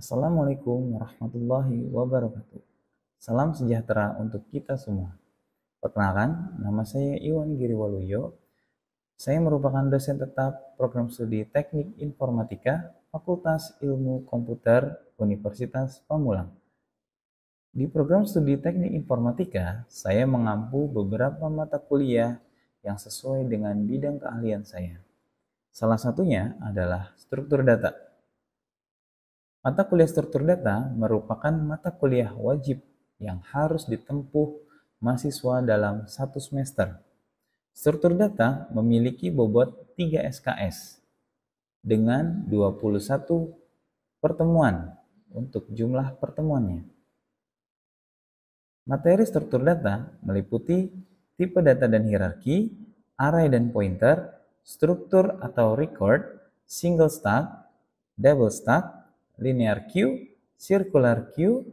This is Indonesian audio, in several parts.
Assalamualaikum warahmatullahi wabarakatuh. Salam sejahtera untuk kita semua. Perkenalkan, nama saya Iwan Giri Waluyo. Saya merupakan dosen tetap program studi Teknik Informatika Fakultas Ilmu Komputer Universitas Pamulang. Di program studi Teknik Informatika, saya mengampu beberapa mata kuliah yang sesuai dengan bidang keahlian saya. Salah satunya adalah struktur data. Mata kuliah struktur data merupakan mata kuliah wajib yang harus ditempuh mahasiswa dalam satu semester. Struktur data memiliki bobot 3 SKS dengan 21 pertemuan untuk jumlah pertemuannya. Materi struktur data meliputi tipe data dan hierarki, array dan pointer, struktur atau record, single stack, double stack, linear Q, circular Q,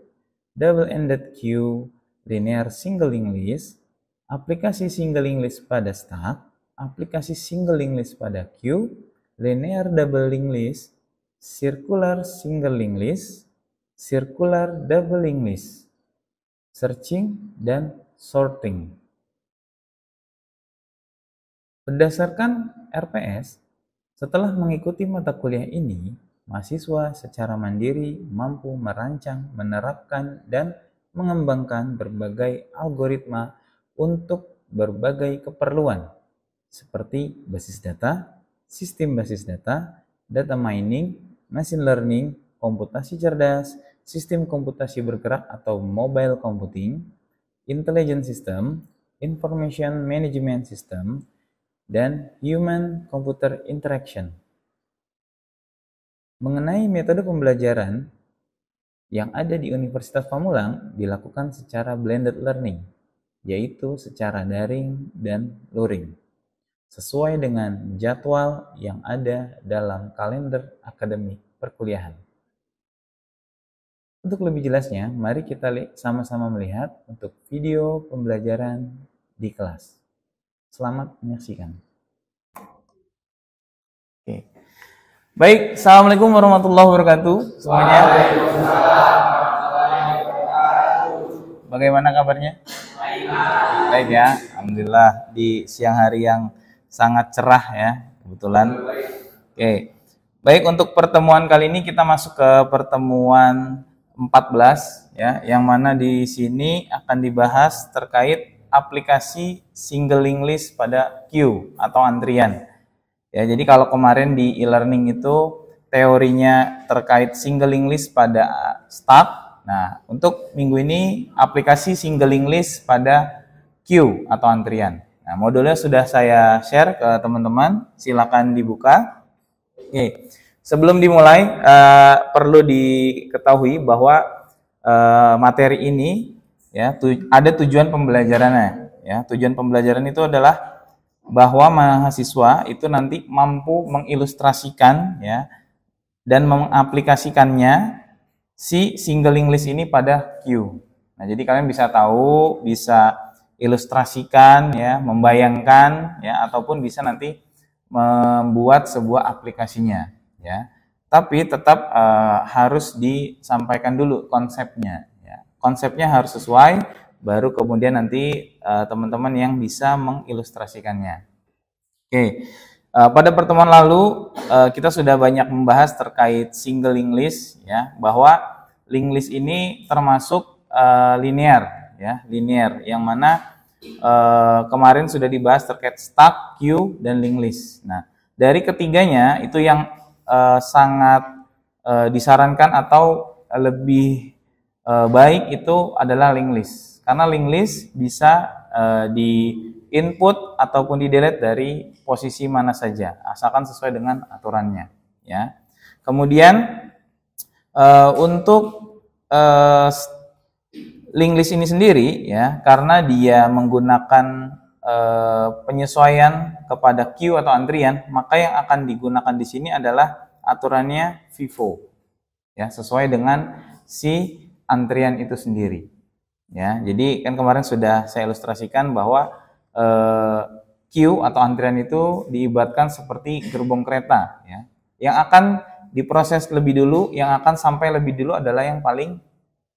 double-ended Q, linear singling list, aplikasi singling list pada stack, aplikasi singling list pada Q, linear doubling list, circular singling list, circular doubling list, searching, dan sorting. Berdasarkan RPS, setelah mengikuti mata kuliah ini, mahasiswa secara mandiri mampu merancang, menerapkan, dan mengembangkan berbagai algoritma untuk berbagai keperluan seperti basis data, sistem basis data, data mining, machine learning, komputasi cerdas, sistem komputasi bergerak atau mobile computing, intelligent system, information management system, dan human computer interaction mengenai metode pembelajaran yang ada di Universitas Pamulang dilakukan secara blended learning, yaitu secara daring dan luring, sesuai dengan jadwal yang ada dalam kalender akademik perkuliahan. Untuk lebih jelasnya, mari kita sama-sama melihat untuk video pembelajaran di kelas. Selamat menyaksikan. Baik, Assalamualaikum warahmatullahi wabarakatuh semuanya. Bagaimana kabarnya? Baik ya, Alhamdulillah di siang hari yang sangat cerah ya, kebetulan. Oke, baik untuk pertemuan kali ini kita masuk ke pertemuan 14 ya, yang mana di sini akan dibahas terkait aplikasi single English pada queue atau antrian. Ya, jadi kalau kemarin di e-learning itu teorinya terkait single English pada start. Nah, untuk minggu ini aplikasi single English pada queue atau antrian. Nah, modulnya sudah saya share ke teman-teman, silakan dibuka. Oke. Sebelum dimulai, uh, perlu diketahui bahwa uh, materi ini ya tu ada tujuan pembelajarannya. Ya, tujuan pembelajaran itu adalah bahwa mahasiswa itu nanti mampu mengilustrasikan ya dan mengaplikasikannya si single English ini pada Q. Nah, jadi kalian bisa tahu, bisa ilustrasikan ya, membayangkan ya ataupun bisa nanti membuat sebuah aplikasinya ya. Tapi tetap uh, harus disampaikan dulu konsepnya ya. Konsepnya harus sesuai baru kemudian nanti eh, teman-teman uh, yang bisa mengilustrasikannya. Oke, okay. uh, eh, pada pertemuan lalu uh, kita sudah banyak membahas terkait single link list ya, bahwa link list ini termasuk uh, linear ya, linear yang mana uh, kemarin sudah dibahas terkait stack, queue dan link list. Nah, dari ketiganya itu yang uh, sangat uh, disarankan atau lebih uh, baik itu adalah link list karena link list bisa uh, di input ataupun di delete dari posisi mana saja, asalkan sesuai dengan aturannya. Ya. Kemudian uh, untuk uh, link list ini sendiri, ya, karena dia menggunakan penyesuaian kepada queue atau antrian, maka yang akan digunakan di sini adalah aturannya FIFO. Ya, sesuai dengan si antrian itu sendiri. Ya, jadi kan kemarin sudah saya ilustrasikan bahwa eh, queue atau antrian itu diibatkan seperti gerbong kereta ya. Yang akan diproses lebih dulu, yang akan sampai lebih dulu adalah yang paling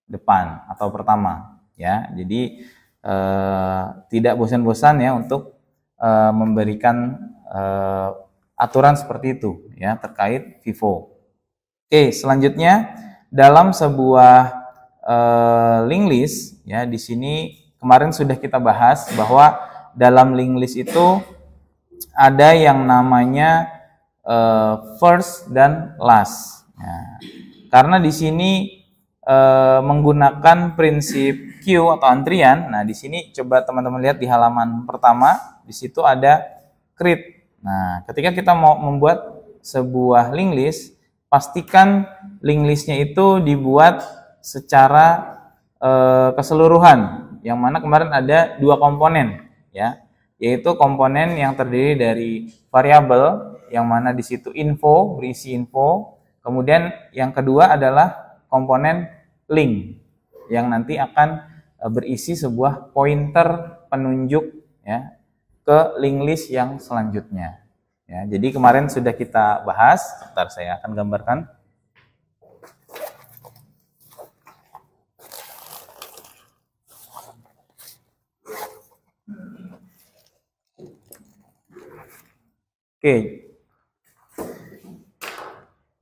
depan atau pertama ya. Jadi eh, tidak bosan-bosan ya untuk eh, memberikan eh, aturan seperti itu ya terkait FIFO. Oke, selanjutnya dalam sebuah uh, link list ya di sini kemarin sudah kita bahas bahwa dalam link list itu ada yang namanya uh, first dan last. ya. karena di sini uh, menggunakan prinsip queue atau antrian. Nah, di sini coba teman-teman lihat di halaman pertama, di situ ada create. Nah, ketika kita mau membuat sebuah link list, pastikan link listnya itu dibuat secara e, keseluruhan yang mana kemarin ada dua komponen ya yaitu komponen yang terdiri dari variabel yang mana di situ info berisi info kemudian yang kedua adalah komponen link yang nanti akan eh, berisi sebuah pointer penunjuk ya ke link list yang selanjutnya ya jadi kemarin sudah kita bahas sebentar saya akan gambarkan Oke.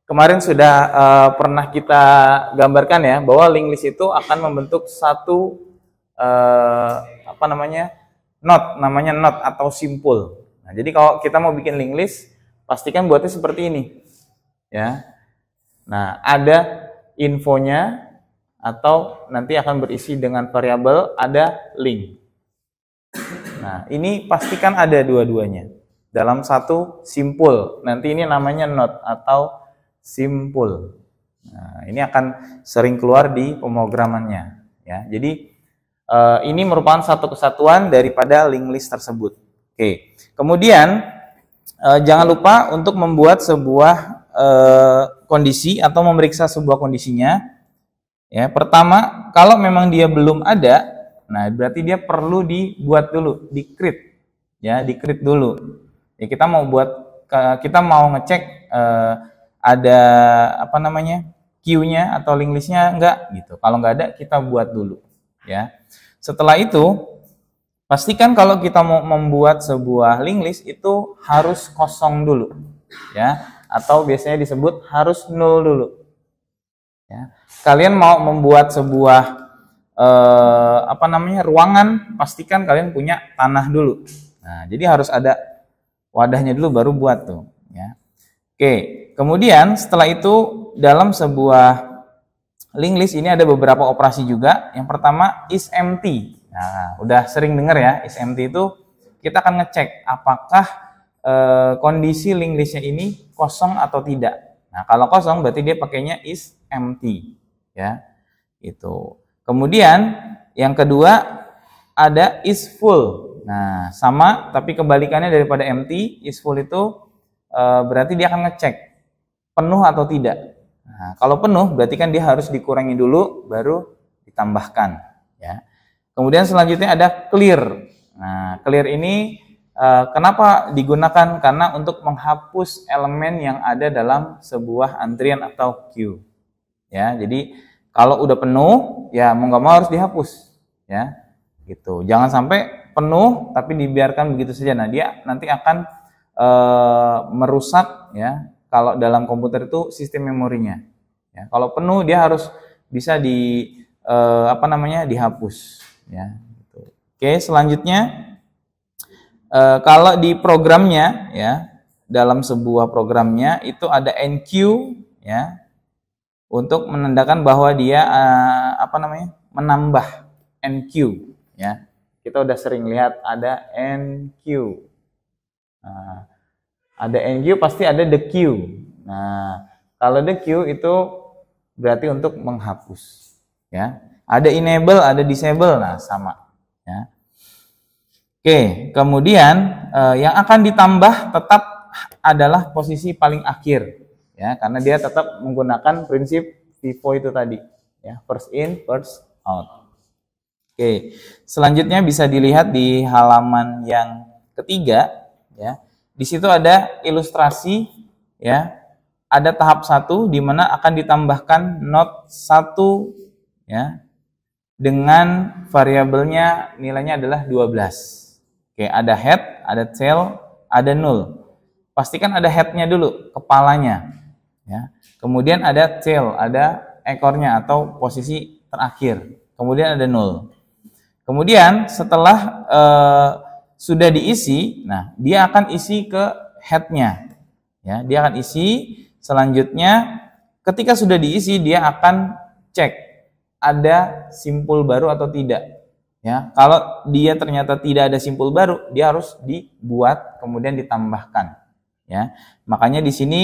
Kemarin sudah uh, pernah kita gambarkan ya bahwa link list itu akan membentuk satu uh, apa namanya? not namanya not atau simpul. Nah, jadi kalau kita mau bikin link list pastikan buatnya seperti ini. Ya. Nah, ada infonya atau nanti akan berisi dengan variabel ada link. Nah, ini pastikan ada dua-duanya dalam satu simpul. Nanti ini namanya not atau simpul. Nah, ini akan sering keluar di pemrogramannya. Ya, jadi eh, ini merupakan satu kesatuan daripada link list tersebut. Oke, kemudian eh, jangan lupa untuk membuat sebuah eh, kondisi atau memeriksa sebuah kondisinya. Ya, pertama kalau memang dia belum ada, nah berarti dia perlu dibuat dulu, dikrit, ya dikrit dulu. Ya, kita mau buat kita mau ngecek eh, ada apa namanya queue-nya atau link listnya enggak gitu. Kalau nggak ada kita buat dulu ya. Setelah itu pastikan kalau kita mau membuat sebuah link list itu harus kosong dulu ya atau biasanya disebut harus nol dulu. Ya. Kalian mau membuat sebuah eh, apa namanya ruangan pastikan kalian punya tanah dulu. Nah, jadi harus ada wadahnya dulu baru buat tuh ya. Oke, kemudian setelah itu dalam sebuah link list ini ada beberapa operasi juga. Yang pertama is empty. Nah, udah sering dengar ya, is empty itu kita akan ngecek apakah e, kondisi link listnya ini kosong atau tidak. Nah, kalau kosong berarti dia pakainya is empty ya. Itu. Kemudian yang kedua ada is full. Nah, sama tapi kebalikannya daripada empty, useful itu e, berarti dia akan ngecek penuh atau tidak. Nah, kalau penuh berarti kan dia harus dikurangi dulu baru ditambahkan, ya. Kemudian selanjutnya ada clear. Nah, clear ini e, kenapa digunakan? Karena untuk menghapus elemen yang ada dalam sebuah antrian atau queue. Ya, jadi kalau udah penuh ya mau nggak mau harus dihapus, ya. Gitu. Jangan sampai penuh tapi dibiarkan begitu saja. Nah, dia nanti akan e, merusak ya kalau dalam komputer itu sistem memorinya. Ya, kalau penuh dia harus bisa di e, apa namanya? dihapus ya. Gitu. Oke, selanjutnya e, kalau di programnya ya, dalam sebuah programnya itu ada NQ ya untuk menandakan bahwa dia e, apa namanya menambah NQ ya kita udah sering lihat ada NQ. Nah, ada NQ pasti ada the Q. Nah, kalau the Q itu berarti untuk menghapus, ya. Ada enable, ada disable, nah sama, ya. Oke, kemudian eh, yang akan ditambah tetap adalah posisi paling akhir, ya, karena dia tetap menggunakan prinsip FIFO itu tadi, ya, first in, first out. Oke, selanjutnya bisa dilihat di halaman yang ketiga ya. Di situ ada ilustrasi ya. Ada tahap satu di mana akan ditambahkan not satu ya dengan variabelnya nilainya adalah 12. Oke, ada head, ada tail, ada null. Pastikan ada headnya dulu, kepalanya. Ya. Kemudian ada tail, ada ekornya atau posisi terakhir. Kemudian ada null. Kemudian setelah uh, sudah diisi, nah dia akan isi ke headnya, ya dia akan isi. Selanjutnya ketika sudah diisi dia akan cek ada simpul baru atau tidak. Ya, kalau dia ternyata tidak ada simpul baru, dia harus dibuat kemudian ditambahkan. Ya, makanya di sini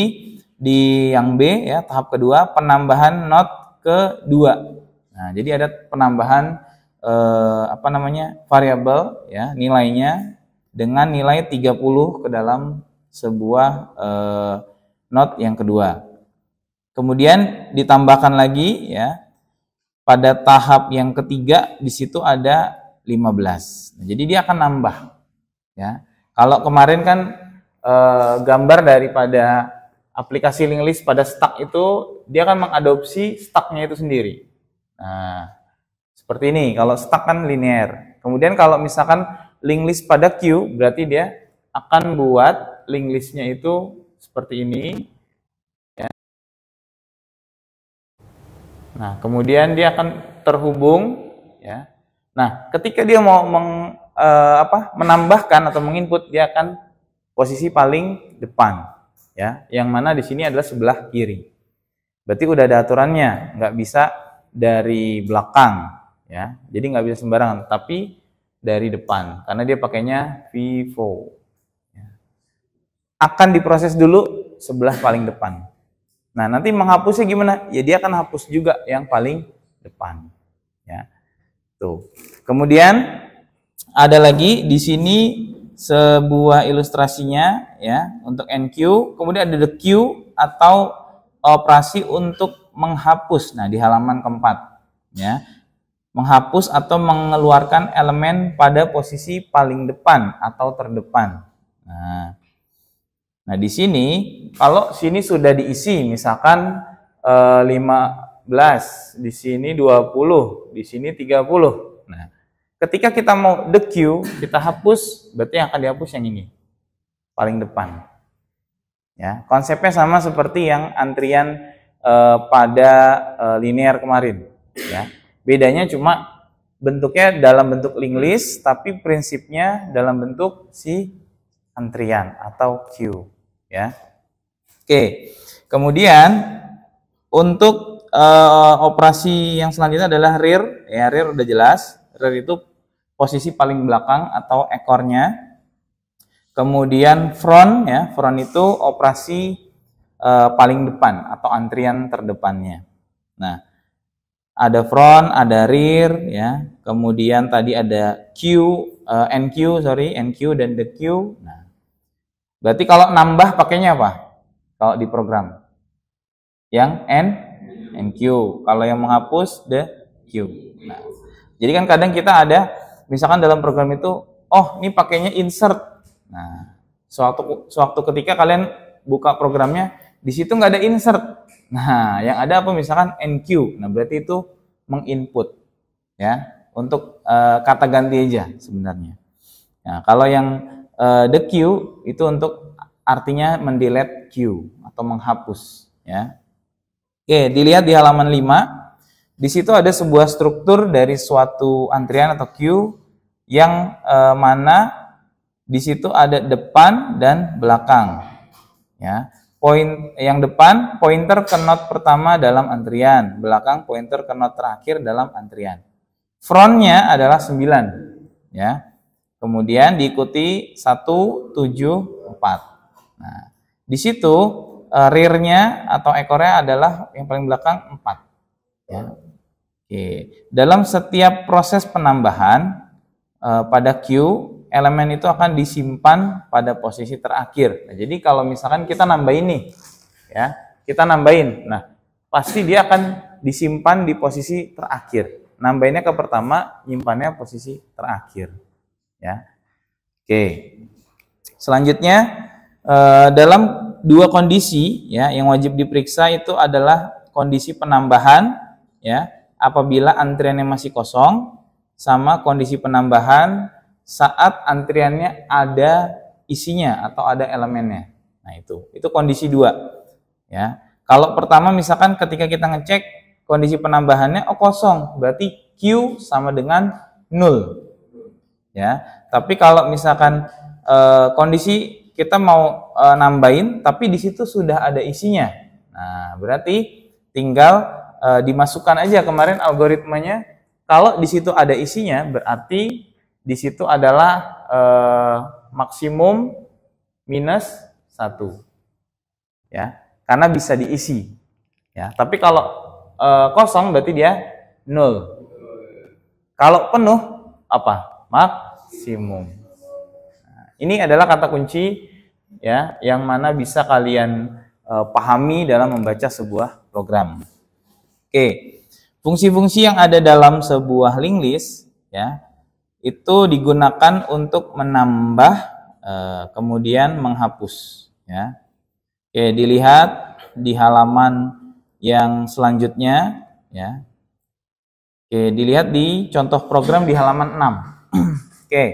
di yang B ya tahap kedua penambahan not kedua. Nah, jadi ada penambahan eh, apa namanya variabel ya nilainya dengan nilai 30 ke dalam sebuah eh, yang kedua. Kemudian ditambahkan lagi ya pada tahap yang ketiga di situ ada 15. Nah, jadi dia akan nambah ya. Kalau kemarin kan eh, gambar daripada aplikasi link list pada stack itu dia akan mengadopsi stacknya itu sendiri. Nah, seperti ini, kalau stuck kan linear. Kemudian kalau misalkan link list pada Q, berarti dia akan buat link listnya itu seperti ini. Ya. Nah, kemudian dia akan terhubung. Ya. Nah, ketika dia mau meng, e, apa, menambahkan atau menginput, dia akan posisi paling depan. Ya, yang mana di sini adalah sebelah kiri. Berarti udah ada aturannya, nggak bisa dari belakang ya. Jadi nggak bisa sembarangan, tapi dari depan karena dia pakainya vivo. Ya. Akan diproses dulu sebelah paling depan. Nah, nanti menghapusnya gimana? Ya dia akan hapus juga yang paling depan. Ya. Tuh. Kemudian ada lagi di sini sebuah ilustrasinya ya untuk NQ, kemudian ada the Q atau operasi untuk menghapus. Nah, di halaman keempat ya menghapus atau mengeluarkan elemen pada posisi paling depan atau terdepan. Nah, nah di sini kalau sini sudah diisi misalkan e, eh, 15, di sini 20, di sini 30. Nah, ketika kita mau the queue, kita hapus, berarti yang akan dihapus yang ini. Paling depan. Ya, konsepnya sama seperti yang antrian e, pada e, eh, linear kemarin, ya Bedanya cuma bentuknya dalam bentuk link list, tapi prinsipnya dalam bentuk si antrian atau queue. Ya. Oke, kemudian untuk uh, operasi yang selanjutnya adalah rear. Ya, rear udah jelas. Rear itu posisi paling belakang atau ekornya. Kemudian front ya, front itu operasi uh, paling depan atau antrian terdepannya. Nah, ada front, ada rear, ya. Kemudian tadi ada Q, uh, eh, NQ, sorry, NQ dan the Q. Nah, berarti kalau nambah pakainya apa? Kalau di program yang N, NQ. Kalau yang menghapus the Q. Nah, jadi kan kadang kita ada, misalkan dalam program itu, oh ini pakainya insert. Nah, suatu suatu ketika kalian buka programnya, di situ nggak ada insert, Nah, yang ada apa misalkan NQ. Nah, berarti itu menginput ya untuk e, kata ganti aja sebenarnya. Nah, kalau yang e, the Q itu untuk artinya mendelete Q atau menghapus ya. Oke, dilihat di halaman 5. Di situ ada sebuah struktur dari suatu antrian atau Q yang e, mana di situ ada depan dan belakang. Ya. Poin yang depan pointer ke not pertama dalam antrian, belakang pointer ke not terakhir dalam antrian. Frontnya adalah 9 ya. Kemudian diikuti 1 7 4. Nah, di situ e, rearnya atau ekornya adalah yang paling belakang 4 ya. Oke, dalam setiap proses penambahan e, pada Q elemen itu akan disimpan pada posisi terakhir. Nah, jadi kalau misalkan kita nambahin nih, ya, kita nambahin. Nah, pasti dia akan disimpan di posisi terakhir. Nambahinnya ke pertama, nyimpannya posisi terakhir. Ya. Oke. Selanjutnya eh, dalam dua kondisi ya yang wajib diperiksa itu adalah kondisi penambahan ya apabila antriannya masih kosong sama kondisi penambahan saat antriannya ada isinya atau ada elemennya. Nah, itu. Itu kondisi dua. Ya. Kalau pertama misalkan ketika kita ngecek kondisi penambahannya oh kosong, berarti Q sama dengan nol. Ya. Tapi kalau misalkan e, kondisi kita mau e, nambahin tapi di situ sudah ada isinya. Nah, berarti tinggal e, dimasukkan aja kemarin algoritmanya. Kalau di situ ada isinya berarti di situ adalah eh, maksimum minus satu ya karena bisa diisi ya tapi kalau eh, kosong berarti dia nol kalau penuh apa maksimum nah, ini adalah kata kunci ya yang mana bisa kalian eh, pahami dalam membaca sebuah program oke fungsi-fungsi yang ada dalam sebuah link list ya itu digunakan untuk menambah eh, kemudian menghapus ya. Oke, dilihat di halaman yang selanjutnya ya. Oke, dilihat di contoh program di halaman 6. Oke.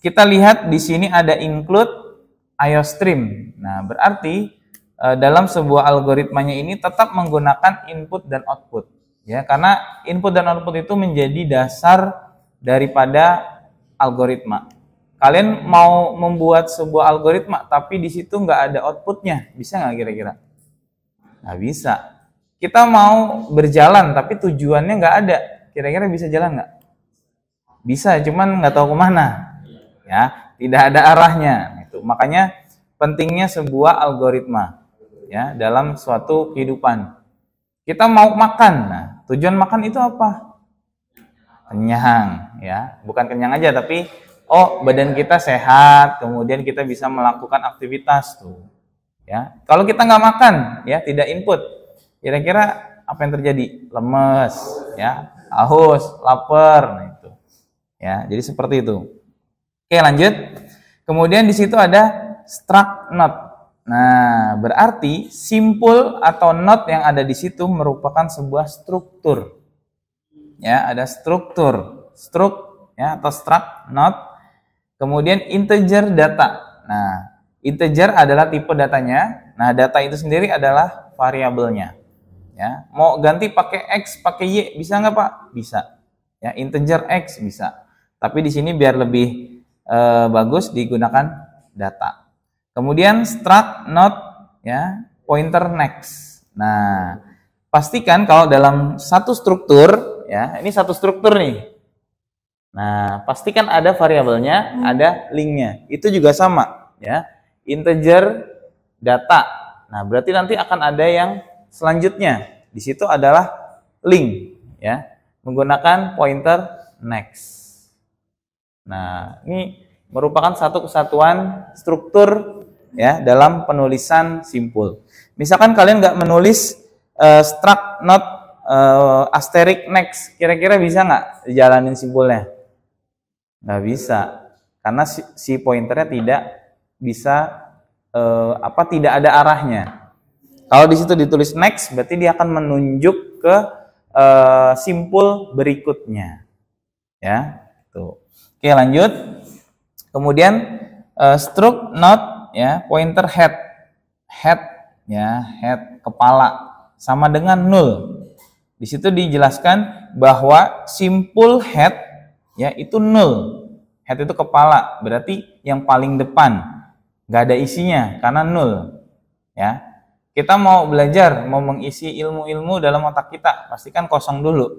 Kita lihat di sini ada include IOStream. Nah, berarti eh, dalam sebuah algoritmanya ini tetap menggunakan input dan output ya karena input dan output itu menjadi dasar daripada algoritma. Kalian mau membuat sebuah algoritma tapi di situ nggak ada outputnya, bisa nggak kira-kira? Nggak bisa. Kita mau berjalan tapi tujuannya nggak ada, kira-kira bisa jalan nggak? Bisa, cuman nggak tahu kemana, ya tidak ada arahnya. Itu makanya pentingnya sebuah algoritma ya dalam suatu kehidupan. Kita mau makan, nah, tujuan makan itu apa? kenyang ya bukan kenyang aja tapi oh badan kita sehat kemudian kita bisa melakukan aktivitas tuh ya kalau kita nggak makan ya tidak input kira-kira apa yang terjadi lemes ya haus lapar nah itu ya jadi seperti itu oke lanjut kemudian di situ ada struck knot Nah, berarti simpul atau not yang ada di situ merupakan sebuah struktur ya ada struktur struk ya atau struct not kemudian integer data nah integer adalah tipe datanya nah data itu sendiri adalah variabelnya ya mau ganti pakai x pakai y bisa nggak pak bisa ya integer x bisa tapi di sini biar lebih e, bagus digunakan data kemudian struct not ya pointer next nah pastikan kalau dalam satu struktur ya. Ini satu struktur nih. Nah, pastikan ada variabelnya, hmm. ada linknya. Itu juga sama, ya. Integer data. Nah, berarti nanti akan ada yang selanjutnya. Di situ adalah link, ya. Menggunakan pointer next. Nah, ini merupakan satu kesatuan struktur ya dalam penulisan simpul. Misalkan kalian nggak menulis uh, struct not uh, eh, Asterix Next kira-kira bisa nggak jalanin simpulnya? Nggak bisa karena si, si pointernya tidak bisa uh, apa tidak ada arahnya. Kalau di situ ditulis next berarti dia akan menunjuk ke uh, simpul berikutnya. Ya, tuh. Gitu. Oke, lanjut. Kemudian uh, stroke not ya, pointer head. Head ya, head kepala sama dengan nul di situ dijelaskan bahwa simpul head ya itu nol. Head itu kepala, berarti yang paling depan. Nggak ada isinya karena nol. Ya. Kita mau belajar, mau mengisi ilmu-ilmu dalam otak kita, pastikan kosong dulu.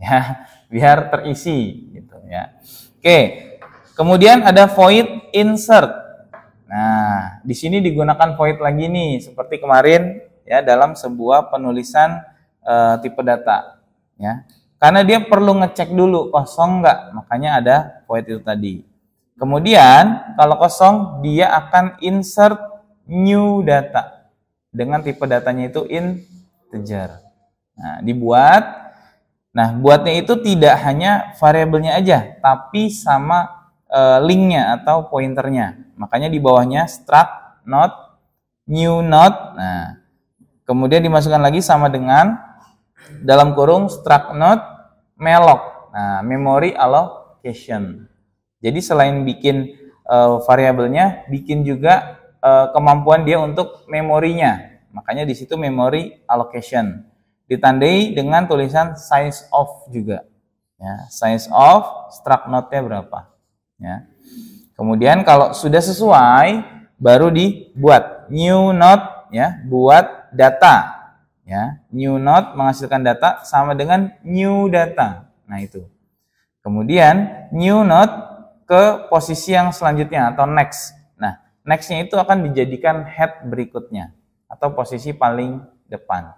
Ya, biar terisi gitu ya. Oke. Kemudian ada void insert. Nah, di sini digunakan void lagi nih seperti kemarin ya dalam sebuah penulisan uh, tipe data ya karena dia perlu ngecek dulu kosong nggak makanya ada void itu tadi kemudian kalau kosong dia akan insert new data dengan tipe datanya itu integer nah dibuat nah buatnya itu tidak hanya variabelnya aja tapi sama uh, linknya atau pointernya makanya di bawahnya struct not new not nah kemudian dimasukkan lagi sama dengan dalam kurung struct note melok. Nah, memory allocation. Jadi selain bikin uh, variabelnya, bikin juga uh, kemampuan dia untuk memorinya. Makanya di situ memory allocation. Ditandai dengan tulisan size of juga. Ya, size of struct note-nya berapa. Ya. Kemudian kalau sudah sesuai baru dibuat new note ya, buat data Ya, new node menghasilkan data sama dengan new data. Nah, itu. Kemudian new node ke posisi yang selanjutnya atau next. Nah, nextnya itu akan dijadikan head berikutnya atau posisi paling depan.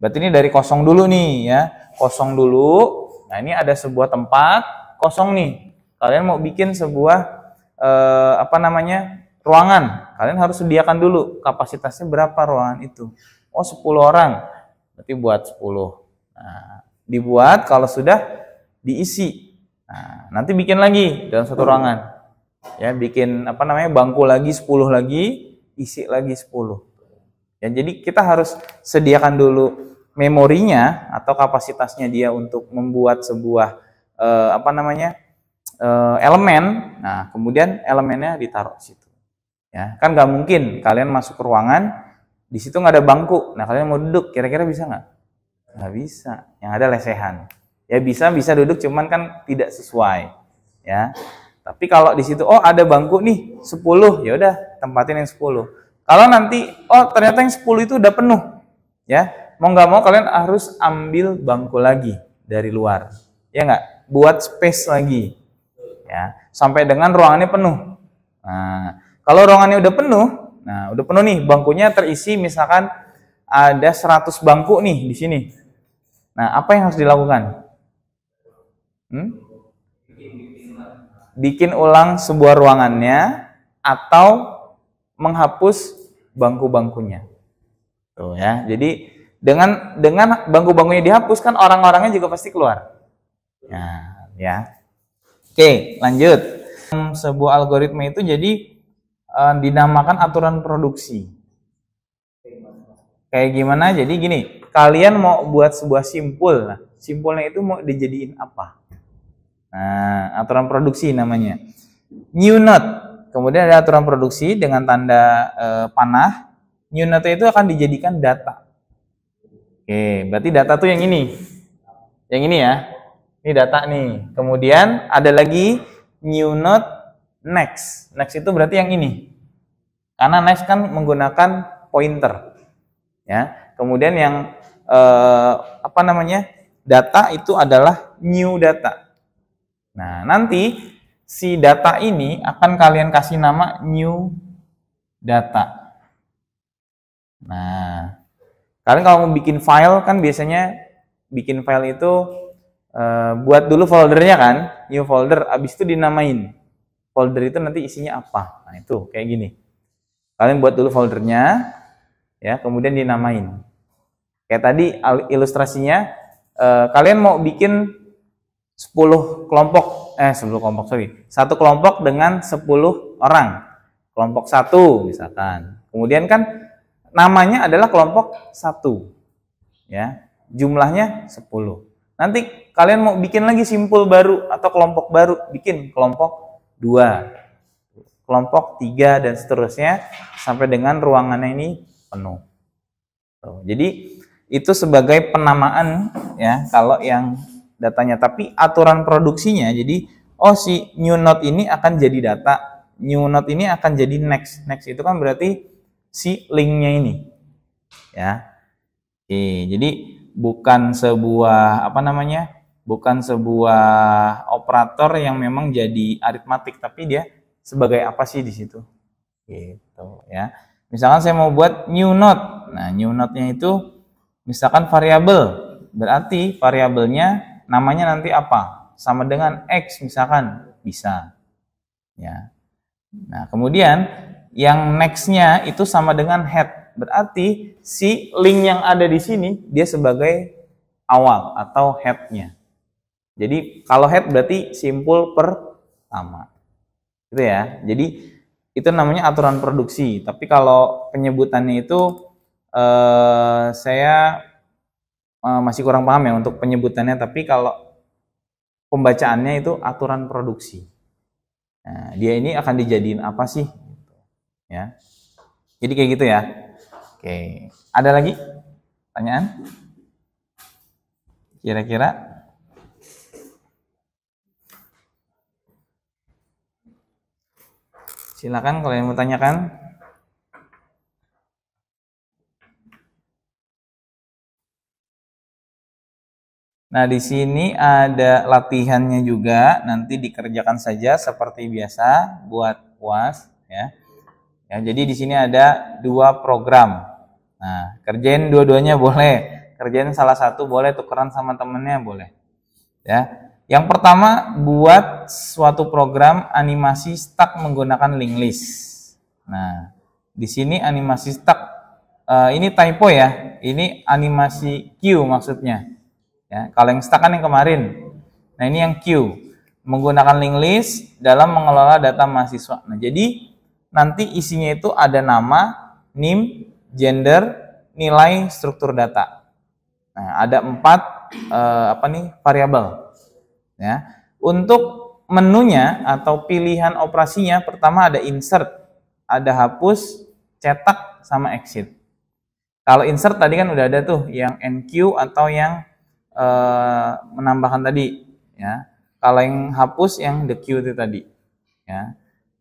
Berarti ini dari kosong dulu nih ya, kosong dulu. Nah, ini ada sebuah tempat kosong nih. Kalian mau bikin sebuah eh, apa namanya? ruangan. Kalian harus sediakan dulu kapasitasnya berapa ruangan itu. Oh 10 orang, berarti buat 10. Nah, dibuat kalau sudah diisi. Nah, nanti bikin lagi dalam satu ruangan. Ya, bikin apa namanya bangku lagi 10 lagi, isi lagi 10. Ya, jadi kita harus sediakan dulu memorinya atau kapasitasnya dia untuk membuat sebuah eh, apa namanya? eh, elemen. Nah, kemudian elemennya ditaruh situ. Ya, kan nggak mungkin kalian masuk ke ruangan di situ nggak ada bangku. Nah, kalian mau duduk, kira-kira bisa nggak? Nggak bisa. Yang ada lesehan. Ya bisa, bisa duduk, cuman kan tidak sesuai. Ya. Tapi kalau di situ, oh ada bangku nih, 10, ya udah tempatin yang 10. Kalau nanti, oh ternyata yang 10 itu udah penuh. Ya, mau nggak mau kalian harus ambil bangku lagi dari luar. Ya nggak? Buat space lagi. Ya, sampai dengan ruangannya penuh. Nah, kalau ruangannya udah penuh, Nah, udah penuh nih bangkunya terisi misalkan ada 100 bangku nih di sini. Nah, apa yang harus dilakukan? Hmm? Bikin ulang sebuah ruangannya atau menghapus bangku-bangkunya. Tuh ya. Jadi dengan dengan bangku-bangkunya dihapus kan orang-orangnya juga pasti keluar. Nah, ya. Oke, lanjut. Hmm, sebuah algoritma itu jadi Eh, dinamakan aturan produksi. Kayak gimana? Jadi gini, kalian mau buat sebuah simpul. Nah, simpulnya itu mau dijadiin apa? Nah, aturan produksi namanya. New note. Kemudian ada aturan produksi dengan tanda e, panah. New note itu akan dijadikan data. Oke, berarti data tuh yang ini. Yang ini ya. Ini data nih. Kemudian ada lagi new note next. Next itu berarti yang ini. Karena knife kan menggunakan pointer. Ya. Kemudian yang eh, apa namanya? data itu adalah new data. Nah, nanti si data ini akan kalian kasih nama new data. Nah, kalian kalau mau bikin file kan biasanya bikin file itu e, buat dulu foldernya kan, new folder, abis itu dinamain. Folder itu nanti isinya apa? Nah itu kayak gini. Kalian buat dulu foldernya, ya, kemudian dinamain. Kayak tadi ilustrasinya, eh, kalian mau bikin 10 kelompok, eh 10 kelompok, sorry. Satu kelompok dengan 10 orang. Kelompok satu misalkan. Kemudian kan namanya adalah kelompok satu. Ya, jumlahnya 10. Nanti kalian mau bikin lagi simpul baru atau kelompok baru, bikin kelompok dua kelompok tiga dan seterusnya sampai dengan ruangannya ini penuh. Tuh. Jadi itu sebagai penamaan ya kalau yang datanya tapi aturan produksinya jadi oh si new node ini akan jadi data, new node ini akan jadi next. Next itu kan berarti si linknya ini. Ya. Oke, jadi bukan sebuah apa namanya? bukan sebuah operator yang memang jadi aritmatik tapi dia sebagai apa sih di situ gitu ya misalkan saya mau buat new node nah new node-nya itu misalkan variabel berarti variabelnya namanya nanti apa sama dengan x misalkan bisa ya nah kemudian yang next-nya itu sama dengan head berarti si link yang ada di sini dia sebagai awal atau head-nya. jadi kalau head berarti simpul pertama gitu ya jadi itu namanya aturan produksi tapi kalau penyebutannya itu eh, saya eh, masih kurang paham ya untuk penyebutannya tapi kalau pembacaannya itu aturan produksi nah, dia ini akan dijadiin apa sih ya jadi kayak gitu ya oke ada lagi pertanyaan kira-kira Silakan kalau yang mau tanyakan. Nah, di sini ada latihannya juga, nanti dikerjakan saja seperti biasa buat puas ya. Ya, jadi di sini ada dua program. Nah, kerjain dua-duanya boleh. Kerjain salah satu boleh, tukeran sama temennya boleh. Ya. Yang pertama, buat suatu program animasi stuck menggunakan link list. Nah, di sini animasi stuck eh, ini typo ya. Ini animasi queue maksudnya. Ya, kalau yang stuck kan yang kemarin. Nah, ini yang queue menggunakan link list dalam mengelola data mahasiswa. Nah, jadi nanti isinya itu ada nama, NIM, gender, nilai, struktur data. Nah, ada empat uh, apa nih variabel Ya. Untuk menunya atau pilihan operasinya pertama ada insert, ada hapus, cetak sama exit. Kalau insert tadi kan udah ada tuh yang NQ atau yang e, menambahkan tadi ya. Kalau yang hapus yang the Q itu tadi ya.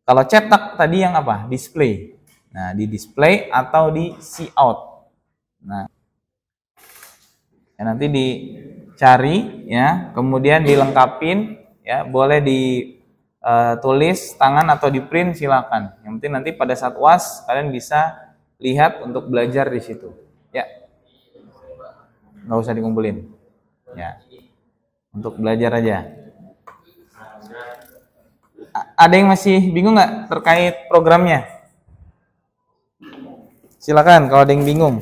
Kalau cetak tadi yang apa? Display. Nah, di display atau di see out. Nah, ya nanti di cari ya, kemudian dilengkapin ya, boleh ditulis eh, tangan atau di print silakan. Yang penting nanti pada saat UAS kalian bisa lihat untuk belajar di situ. Ya. Nggak usah dikumpulin. Ya. Untuk belajar aja. ada yang masih bingung nggak terkait programnya? Silakan kalau ada yang bingung.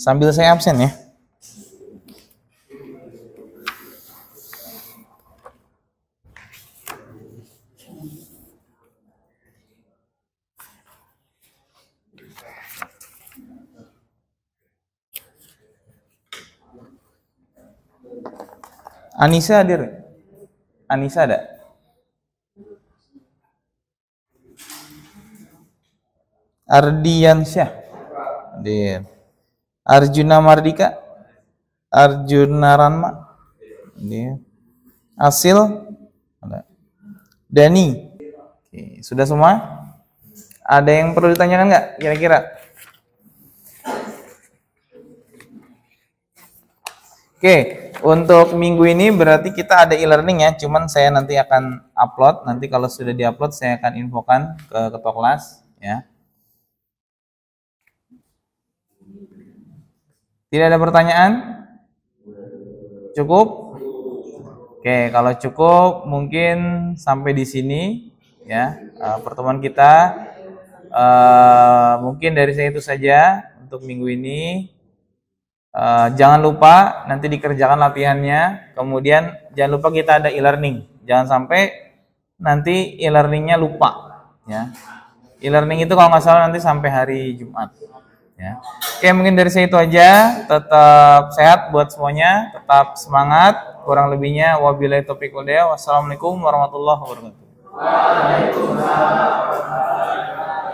sambil saya absen ya. Anissa hadir. Anissa ada? Ardiansyah. Hadir. Arjuna Mardika, Arjuna Ranma, Asil, Dani. sudah semua? Ada yang perlu ditanyakan nggak kira-kira? Oke, untuk minggu ini berarti kita ada e-learning ya, cuman saya nanti akan upload, nanti kalau sudah diupload saya akan infokan ke ketua kelas ya. Tidak ada pertanyaan? Cukup? Oke, kalau cukup mungkin sampai di sini ya eh, pertemuan kita. Uh, mungkin dari saya itu saja untuk minggu ini. Uh, jangan lupa nanti dikerjakan latihannya. Kemudian jangan lupa kita ada e-learning. Jangan sampai nanti e-learningnya lupa ya. E-learning itu kalau nggak salah nanti sampai hari Jumat. Ya. Oke, mungkin dari saya itu aja. Tetap sehat buat semuanya, tetap semangat. Kurang lebihnya wabillahi topik Wassalamualaikum warahmatullahi wabarakatuh. Waalaikumsalam.